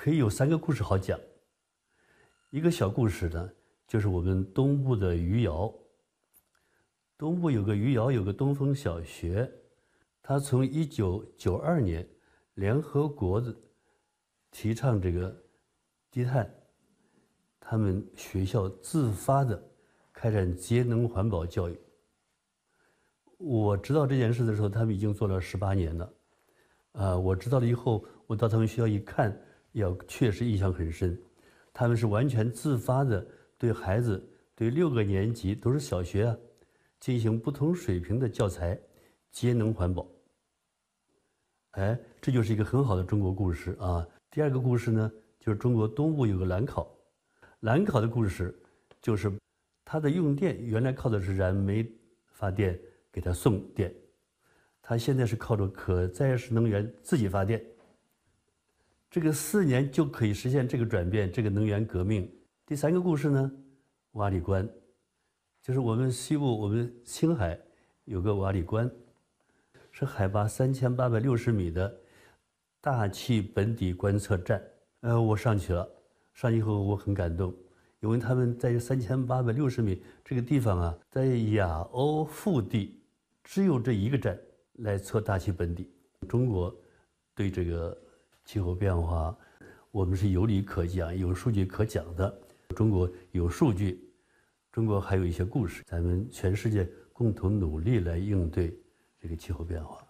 可以有三个故事好讲。一个小故事呢，就是我们东部的余姚，东部有个余姚有个东风小学，他从一九九二年，联合国的提倡这个低碳，他们学校自发的开展节能环保教育。我知道这件事的时候，他们已经做了十八年了。啊，我知道了以后，我到他们学校一看。要确实印象很深，他们是完全自发的，对孩子对六个年级都是小学啊，进行不同水平的教材，节能环保。哎，这就是一个很好的中国故事啊。第二个故事呢，就是中国东部有个兰考，兰考的故事，就是它的用电原来靠的是燃煤发电给它送电，它现在是靠着可再生能源自己发电。这个四年就可以实现这个转变，这个能源革命。第三个故事呢，瓦里关，就是我们西部，我们青海有个瓦里关，是海拔三千八百六十米的大气本底观测站。呃，我上去了，上去以后我很感动，因为他们在三千八百六十米这个地方啊，在亚欧腹地，只有这一个站来测大气本底。中国对这个。气候变化，我们是有理可讲、有数据可讲的。中国有数据，中国还有一些故事。咱们全世界共同努力来应对这个气候变化。